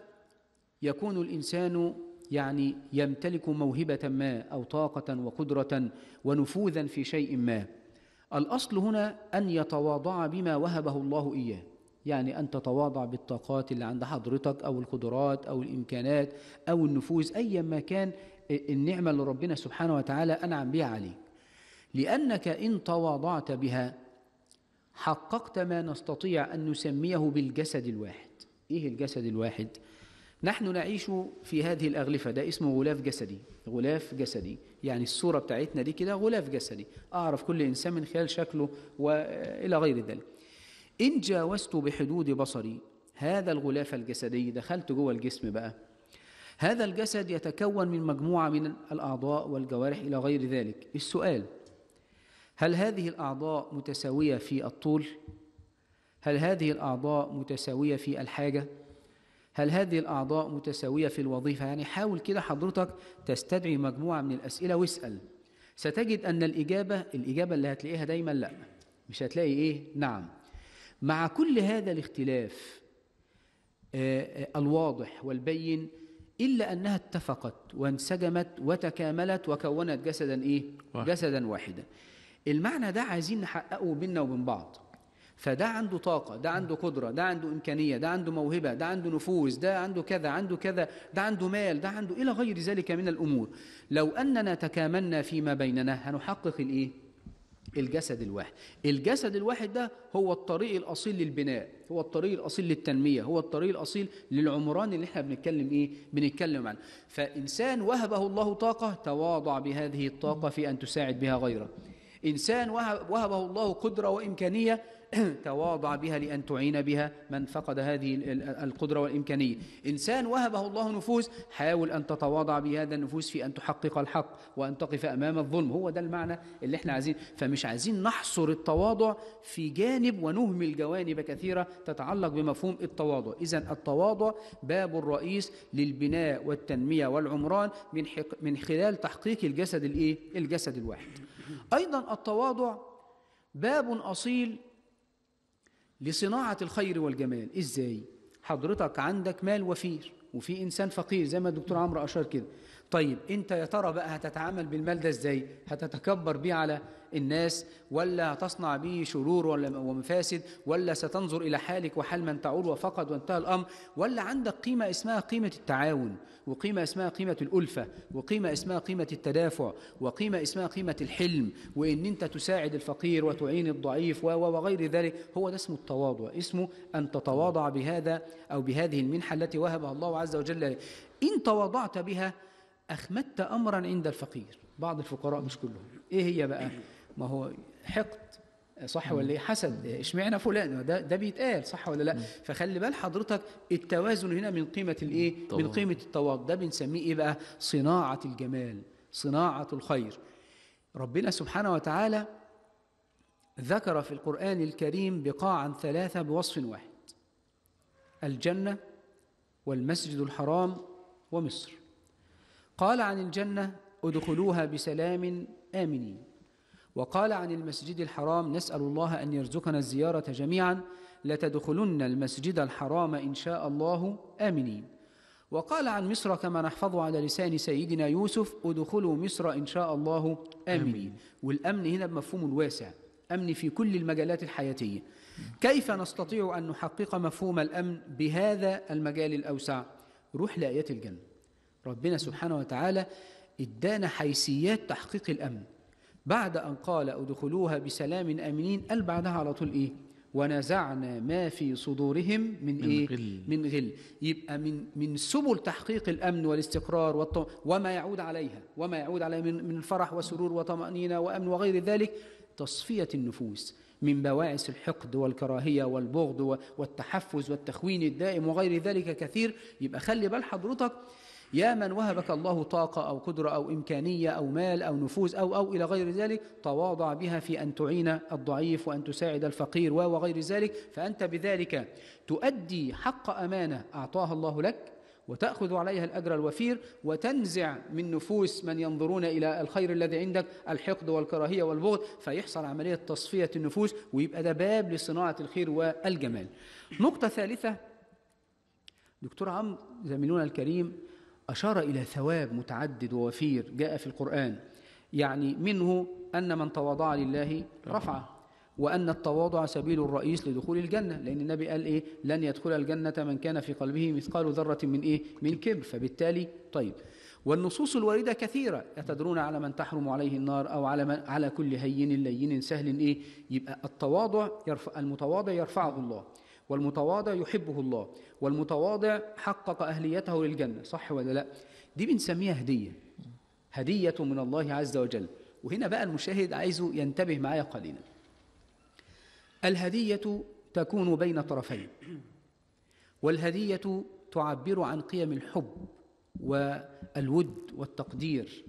يكون الانسان يعني يمتلك موهبه ما او طاقه وقدره ونفوذا في شيء ما الاصل هنا ان يتواضع بما وهبه الله اياه يعني أن تتواضع بالطاقات اللي عند حضرتك أو القدرات أو الإمكانات أو النفوذ أيا ما كان النعمة اللي ربنا سبحانه وتعالى أنعم بها عليك لأنك إن تواضعت بها حققت ما نستطيع أن نسميه بالجسد الواحد إيه الجسد الواحد؟ نحن نعيش في هذه الأغلفة ده اسمه غلاف جسدي غلاف جسدي يعني الصورة بتاعتنا دي كده غلاف جسدي أعرف كل إنسان من خلال شكله وإلى غير ذلك إن جاوزت بحدود بصري هذا الغلاف الجسدي دخلت جوه الجسم بقى هذا الجسد يتكون من مجموعة من الأعضاء والجوارح إلى غير ذلك السؤال هل هذه الأعضاء متساوية في الطول؟ هل هذه الأعضاء متساوية في الحاجة؟ هل هذه الأعضاء متساوية في الوظيفة؟ يعني حاول كده حضرتك تستدعي مجموعة من الأسئلة واسأل ستجد أن الإجابة الإجابة اللي هتلاقيها دايما لا مش هتلاقي إيه؟ نعم مع كل هذا الاختلاف آه، آه، الواضح والبين إلا أنها اتفقت وانسجمت وتكاملت وكونت جسدا إيه؟ واحد. جسدا واحدا المعنى ده عايزين نحققه بينا وبين بعض فده عنده طاقة ده عنده قدرة ده عنده إمكانية ده عنده موهبة ده عنده نفوذ ده عنده كذا عنده كذا ده عنده مال ده عنده إلى غير ذلك من الأمور لو أننا تكاملنا فيما بيننا هنحقق الإيه؟ الجسد الواحد الجسد الواحد ده هو الطريق الأصيل للبناء هو الطريق الأصيل للتنمية هو الطريق الأصيل للعمران اللي احنا بنتكلم إيه بنتكلم عنه فإنسان وهبه الله طاقة تواضع بهذه الطاقة في أن تساعد بها غيره إنسان وهبه الله قدرة وإمكانية *clears throat* تواضع بها لأن تعين بها من فقد هذه القدرة والإمكانية إنسان وهبه الله نفوس حاول أن تتواضع بهذا النفوس في أن تحقق الحق وأن تقف أمام الظلم هو ده المعنى اللي احنا عايزين فمش عايزين نحصر التواضع في جانب ونهمل جوانب كثيرة تتعلق بمفهوم التواضع إذا التواضع باب الرئيس للبناء والتنمية والعمران من, من خلال تحقيق الجسد الإيه؟ الجسد الواحد أيضا التواضع باب أصيل لصناعة الخير والجمال إزاي؟ حضرتك عندك مال وفير وفي إنسان فقير زي ما الدكتور عمرو أشار كده طيب أنت يا ترى بقى هتتعامل بالمال ده إزاي؟ هتتكبر بيه على الناس ولا تصنع به شرور ولا ومفاسد ولا ستنظر إلى حالك وحال من تعول وفقد وانتهى الأمر ولا عندك قيمة اسمها قيمة التعاون وقيمة اسمها قيمة الألفة وقيمة اسمها قيمة التدافع وقيمة اسمها قيمة الحلم وإن أنت تساعد الفقير وتعين الضعيف وغير ذلك هو ده اسمه التواضع اسمه أن تتواضع بهذا أو بهذه المنحة التي وهبها الله عز وجل إن تواضعت بها أخمدت أمرا عند الفقير بعض الفقراء مش كلهم إيه هي بقى ما هو حقد صح ولا ايه حسد اشمعنى فلان ده ده بيتقال صح ولا لا فخلي بال حضرتك التوازن هنا من قيمه الايه من قيمه التواضع ده بنسميه ايه بقى صناعه الجمال صناعه الخير ربنا سبحانه وتعالى ذكر في القران الكريم بقاعا ثلاثه بوصف واحد الجنه والمسجد الحرام ومصر قال عن الجنه ادخلوها بسلام امنين وقال عن المسجد الحرام نسأل الله أن يرزقنا الزيارة جميعا لتدخلن المسجد الحرام إن شاء الله آمنين وقال عن مصر كما نحفظ على لسان سيدنا يوسف ادخلوا مصر إن شاء الله آمنين آمين. والأمن هنا بمفهوم الواسع أمن في كل المجالات الحياتية كيف نستطيع أن نحقق مفهوم الأمن بهذا المجال الأوسع روح لآيات الجنة ربنا سبحانه وتعالى ادانا حيثيات تحقيق الأمن بعد أن قال ادخلوها بسلام آمنين قال بعدها على طول إيه ونزعنا ما في صدورهم من, من إيه؟ غل. من غل يبقى من من سبل تحقيق الأمن والاستقرار والطم... وما يعود عليها وما يعود عليها من, من الفرح وسرور وطمأنينة وأمن وغير ذلك تصفية النفوس من بواعث الحقد والكراهية والبغض والتحفز والتخوين الدائم وغير ذلك كثير يبقى خلي بال حضرتك يا من وهبك الله طاقة أو قدرة أو إمكانية أو مال أو نفوذ أو أو إلى غير ذلك تواضع بها في أن تعين الضعيف وأن تساعد الفقير وغير ذلك فأنت بذلك تؤدي حق أمانة أعطاها الله لك وتأخذ عليها الأجر الوفير وتنزع من نفوس من ينظرون إلى الخير الذي عندك الحقد والكراهية والبغض فيحصل عملية تصفية النفوس ويبقى ده باب لصناعة الخير والجمال نقطة ثالثة دكتور عمرو زميلنا الكريم أشار إلى ثواب متعدد ووفير جاء في القرآن يعني منه أن من تواضع لله رفعه وأن التواضع سبيل الرئيس لدخول الجنة لأن النبي قال إيه لن يدخل الجنة من كان في قلبه مثقال ذرة من إيه من كبر فبالتالي طيب والنصوص الواردة كثيرة أتدرون على من تحرم عليه النار أو على من على كل هين لين سهل إيه يبقى التواضع يرفع المتواضع يرفعه الله والمتواضع يحبه الله والمتواضع حقق أهليته للجنة صح ولا لا دي بنسميها هدية هدية من الله عز وجل وهنا بقى المشاهد عايزه ينتبه معايا قليلا الهدية تكون بين طرفين والهدية تعبر عن قيم الحب والود والتقدير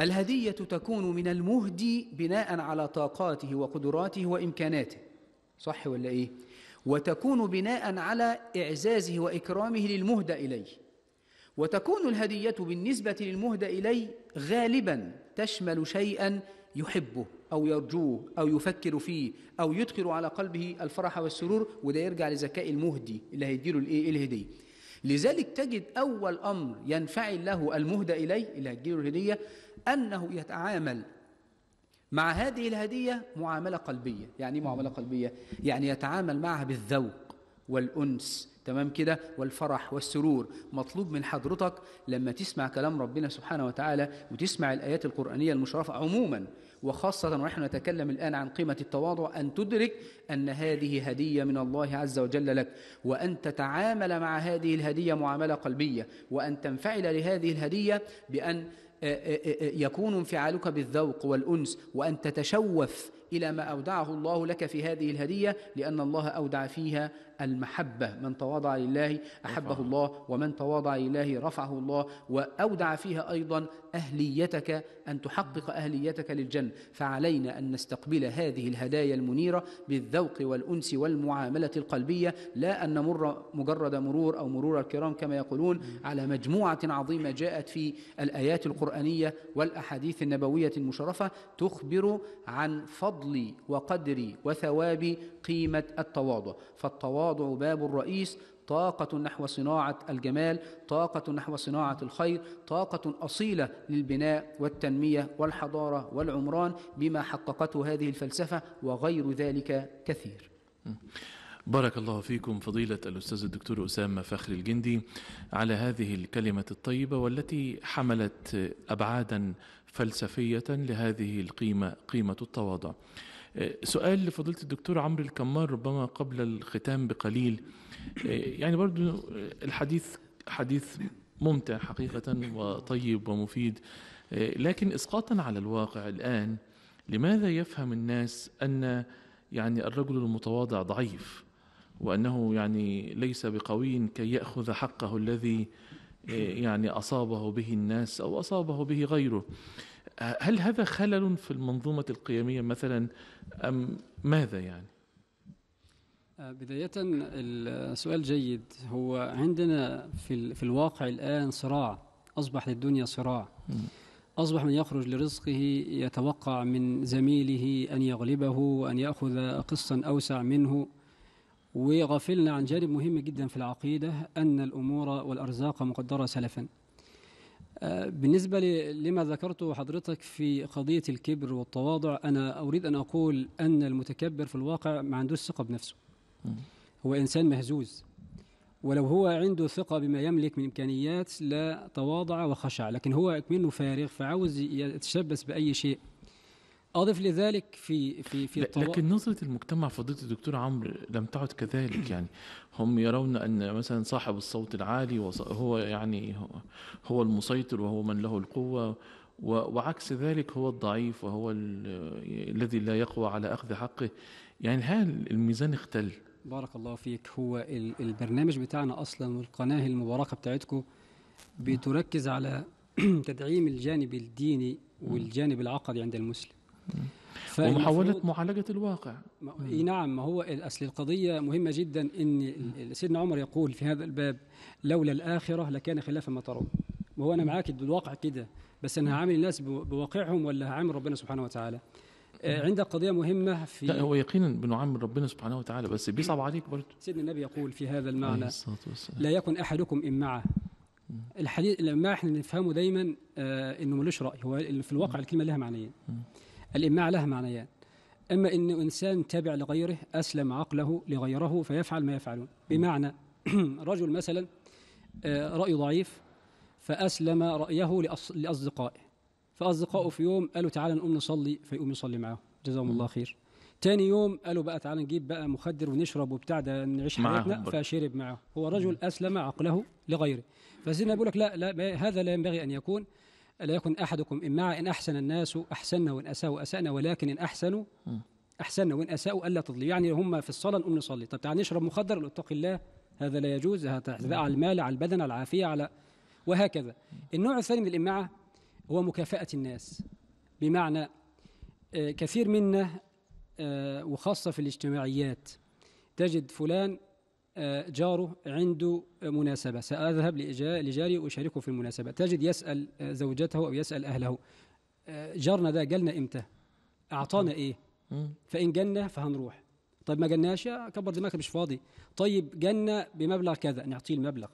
الهدية تكون من المهدي بناء على طاقاته وقدراته وإمكاناته صح ولا إيه؟ وتكون بناء على إعزازه وإكرامه للمهدى إليه وتكون الهدية بالنسبة للمهدى إليه غالبا تشمل شيئا يحبه أو يرجوه أو يفكر فيه أو يدخل على قلبه الفرح والسرور وده يرجع لذكاء المهدي اللي هيديله الإيه إيه الهدية لذلك تجد أول أمر ينفعل له المهدى إليه اللي هيديله الهدية أنه يتعامل مع هذه الهدية معاملة قلبية يعني ايه معاملة قلبية يعني يتعامل معها بالذوق والأنس تمام كده والفرح والسرور مطلوب من حضرتك لما تسمع كلام ربنا سبحانه وتعالى وتسمع الآيات القرآنية المشرفة عموما وخاصة ونحن نتكلم الآن عن قيمة التواضع أن تدرك أن هذه هدية من الله عز وجل لك وأن تتعامل مع هذه الهدية معاملة قلبية وأن تنفعل لهذه الهدية بأن آه، آه، آه، يكون انفعالك بالذوق والأنس وأن تتشوف إلى ما أودعه الله لك في هذه الهدية لأن الله أودع فيها المحبة من تواضع لله أحبه الله ومن تواضع لله رفعه الله وأودع فيها أيضا أهليتك أن تحقق أهليتك للجنة فعلينا أن نستقبل هذه الهدايا المنيرة بالذوق والأنس والمعاملة القلبية لا أن نمر مجرد مرور أو مرور الكرام كما يقولون على مجموعة عظيمة جاءت في الآيات القرآنية والأحاديث النبوية المشرفة تخبر عن فضل وقدر وثواب قيمة التواضع فالتواضع باب الرئيس طاقة نحو صناعة الجمال، طاقة نحو صناعة الخير، طاقة أصيلة للبناء والتنمية والحضارة والعمران بما حققته هذه الفلسفة وغير ذلك كثير. بارك الله فيكم فضيلة الأستاذ الدكتور أسامة فخر الجندي على هذه الكلمة الطيبة والتي حملت أبعادا فلسفية لهذه القيمة قيمة التواضع. آه، سؤال لفضيلة الدكتور عمرو الكمار ربما قبل الختام بقليل آه، يعني برضو آه، الحديث حديث ممتع حقيقة وطيب ومفيد لكن إسقاطا على الواقع الآن لماذا يفهم الناس أن يعني الرجل المتواضع ضعيف وأنه يعني ليس بقوي كي يأخذ حقه الذي يعني أصابه به الناس أو أصابه به غيره هل هذا خلل في المنظومة القيمية مثلا أم ماذا يعني؟ آه، بداية السؤال جيد هو عندنا في, في الواقع الآن صراع أصبح للدنيا صراع أصبح من يخرج لرزقه يتوقع من زميله أن يغلبه وأن يأخذ قسطا أوسع منه وغفلنا عن جانب مهم جدا في العقيدة أن الأمور والأرزاق مقدرة سلفا بالنسبة لما ذكرته حضرتك في قضية الكبر والتواضع أنا أريد أن أقول أن المتكبر في الواقع ما عندوش ثقة بنفسه هو إنسان مهزوز ولو هو عنده ثقة بما يملك من إمكانيات لا تواضع وخشع لكن هو منه فارغ فعاوز يتشبث بأي شيء اضف لذلك في في في لكن نظره المجتمع فضيله الدكتور عمرو لم تعد كذلك يعني هم يرون ان مثلا صاحب الصوت العالي هو يعني هو المسيطر وهو من له القوه وعكس ذلك هو الضعيف وهو الذي لا يقوى على اخذ حقه يعني هل الميزان اختل بارك الله فيك هو البرنامج بتاعنا اصلا والقناه المباركه بتاعتكم بتركز على *clears throat* تدعيم الجانب الديني والجانب العقدي عند المسلم ومحاولة معالجة الواقع اي نعم ما هو أصل القضية مهمة جدا أن سيدنا عمر يقول في هذا الباب لولا الآخرة لكان خلاف ما ترون وهو أنا معاك بالواقع كده بس أنا هعامل الناس بواقعهم ولا هعامل ربنا سبحانه وتعالى آه، عندك قضية مهمة في لا هو يقينا بنعامل ربنا سبحانه وتعالى بس بيصعب عليك برضه سيدنا النبي يقول في هذا المعنى لا يكن أحدكم إمعة الحديث ما احنا نفهمه دايما آه انه ملوش راي هو في الواقع الكلمه لها معنيين الإماع لها معنيان أما أن إنسان تابع لغيره أسلم عقله لغيره فيفعل ما يفعلون بمعنى *clears throat* رجل مثلا آه، رأي ضعيف فأسلم رأيه لأصدقائه فأصدقائه في يوم قالوا تعالى نقوم نصلي فيقوم يصلي معاهم جزاهم الله خير تاني يوم قالوا بقى تعالى نجيب بقى مخدر ونشرب وبتاع ده نعيش حياتنا فشرب معه هو رجل اسلم عقله لغيره فسيدنا يقول لك لا لا هذا لا ينبغي ان يكون ألا يكن أحدكم إما إن أحسن الناس أحسنا وإن أساءوا أسأنا ولكن إن أحسنوا أحسنا وإن أساءوا ألا تضلوا يعني هم في الصلاة نقوم نصلي طب تعال نشرب مخدر اتق الله هذا لا يجوز هذا على المال على البدن على العافية على وهكذا النوع الثاني من الإماعة هو مكافأة الناس بمعنى آه، كثير منا آه، وخاصة في الاجتماعيات تجد فلان جاره عنده مناسبة سأذهب لجاري وأشاركه في المناسبة تجد يسأل زوجته أو يسأل أهله آه، جارنا ده جالنا إمتى أعطانا إيه فإن جالنا فهنروح طيب ما جناش كبر دماغك مش فاضي طيب جالنا بمبلغ كذا نعطيه المبلغ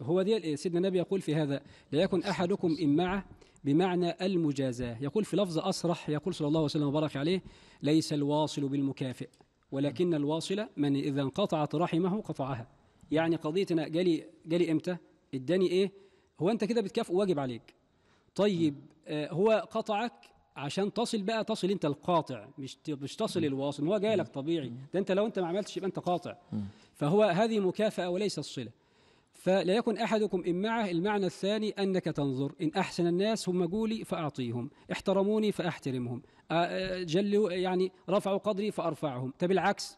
هو دي إيه، سيدنا النبي يقول في هذا لا يكن أحدكم إمعة بمعنى المجازاة يقول في لفظ أصرح يقول صلى الله عليه وسلم وبارك عليه ليس الواصل بالمكافئ ولكن الواصل من إذا انقطعت رحمه قطعها يعني قضيتنا جالي جالي إمتى اداني إيه هو أنت كده بتكافئ واجب عليك طيب آه، هو قطعك عشان تصل بقى تصل انت القاطع مش مش تصل الواصل هو جاي لك طبيعي ده انت لو انت ما عملتش يبقى انت قاطع فهو هذه مكافاه وليس الصله فلا يكن أحدكم إن معه المعنى الثاني أنك تنظر إن أحسن الناس هم قولي فأعطيهم احترموني فأحترمهم آه، آه، جلوا يعني رفعوا قدري فأرفعهم طب العكس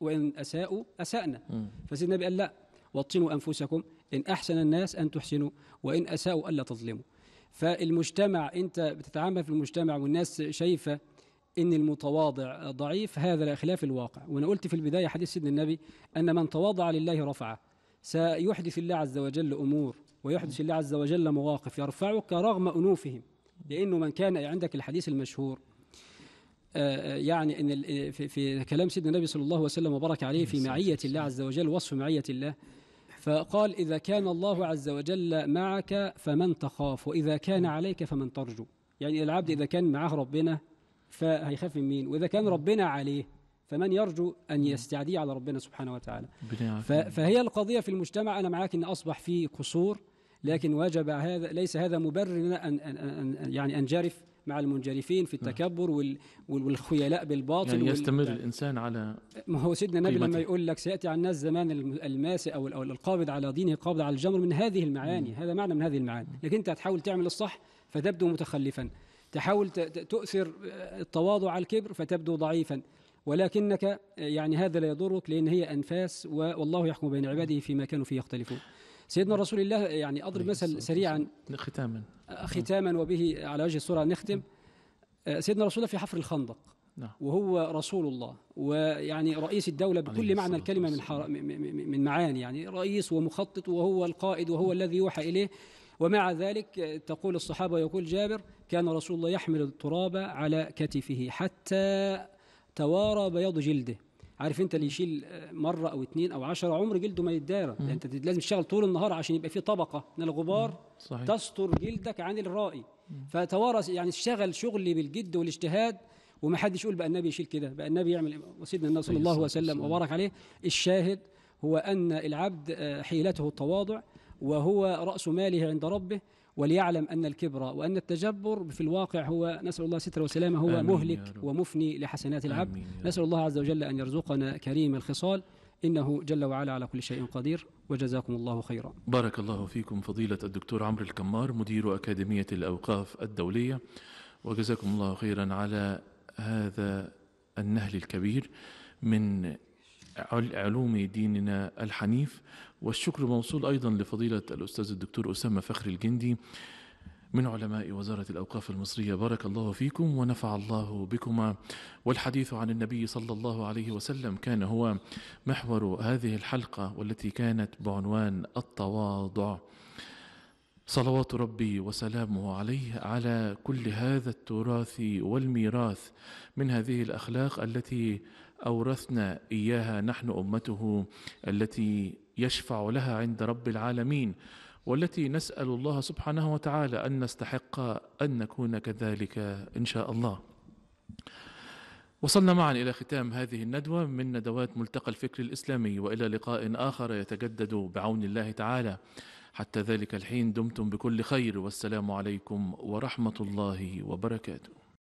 وإن أساءوا أسأنا فسيدنا النبي قال لا وطنوا أنفسكم إن أحسن الناس أن تحسنوا وإن أساءوا ألا تظلموا فالمجتمع أنت بتتعامل في المجتمع والناس شايفة إن المتواضع ضعيف هذا لا خلاف الواقع وأنا قلت في البداية حديث سيدنا النبي أن من تواضع لله رفعه سيحدث الله عز وجل أمور ويحدث الله عز وجل مواقف يرفعك رغم أنوفهم لأنه من كان عندك الحديث المشهور آه، آه، يعني ان آه، في كلام سيدنا النبي صلى الله عليه وسلم وبارك عليه في نعم، معيه الله عز وجل وصف معيه الله فقال اذا كان الله عز وجل معك فمن تخاف واذا كان نعم. عليك فمن ترجو يعني العبد اذا كان معاه ربنا فهيخاف من مين واذا كان ربنا عليه فمن يرجو أن يستعدي على ربنا سبحانه وتعالى فهي القضية في المجتمع أنا معاك أن أصبح في قصور لكن وجب هذا ليس هذا مبرر أن, أن, أن يعني أنجرف مع المنجرفين في نعم. التكبر والخيلاء بالباطل يعني يستمر وال... نعم. الانسان على ما هو سيدنا النبي لما يقول لك سياتي على الناس زمان الماسي او القابض على دينه قابض على الجمر من هذه المعاني هذا معنى من هذه المعاني لكن انت هتحاول تعمل الصح فتبدو متخلفا تحاول تؤثر آه، التواضع على الكبر فتبدو ضعيفا ولكنك آه، يعني هذا لا يضرك لأن هي أنفاس والله يحكم بين عباده فيما كانوا فيه يختلفون سيدنا نعم. رسول الله يعني أضرب مثل سريعا ختاما آه، ختاما وبه على وجه الصوره نختم آه، سيدنا رسول الله في حفر الخندق نعم. وهو رسول الله ويعني رئيس الدولة بكل معنى الكلمة من, من معاني يعني رئيس ومخطط وهو القائد وهو الذي يوحى إليه ومع ذلك تقول الصحابة ويقول جابر كان رسول الله يحمل التراب على كتفه حتى توارى بياض جلده عارف انت اللي يشيل آه، مره او اثنين او عشرة عمر جلده ما يتدارى يعني انت لازم تشتغل طول النهار عشان يبقى في طبقه من الغبار صحيح. تستر جلدك عن الرائي فتوارى يعني اشتغل شغلي بالجد والاجتهاد وما حدش يقول بقى النبي يشيل كده بقى النبي يعمل وسيدنا النبي صلى الله عليه وسلم وبارك عليه الشاهد هو ان العبد آه، حيلته التواضع وهو راس ماله عند ربه وليعلم أن الكبر وأن التجبر في الواقع هو نسأل الله ستر وسلامة هو مهلك ومفني لحسنات العبد نسأل الله عز وجل أن يرزقنا كريم الخصال إنه جل وعلا على كل شيء قدير وجزاكم الله خيرا بارك الله فيكم فضيلة الدكتور عمرو الكمار مدير أكاديمية الأوقاف الدولية وجزاكم الله خيرا على هذا النهل الكبير من علوم ديننا الحنيف والشكر موصول أيضا لفضيلة الأستاذ الدكتور أسامة فخر الجندي من علماء وزارة الأوقاف المصرية بارك الله فيكم ونفع الله بكما والحديث عن النبي صلى الله عليه وسلم كان هو محور هذه الحلقة والتي كانت بعنوان التواضع صلوات ربي وسلامه عليه على كل هذا التراث والميراث من هذه الأخلاق التي أورثنا إياها نحن أمته التي يشفع لها عند رب العالمين والتي نسال الله سبحانه وتعالى ان نستحق ان نكون كذلك ان شاء الله وصلنا معا إلى ختام هذه الندوة من ندوات ملتقى الفكر الإسلامي وإلى لقاء آخر يتجدد بعون الله تعالى حتى ذلك الحين دمتم بكل خير والسلام عليكم ورحمة الله وبركاته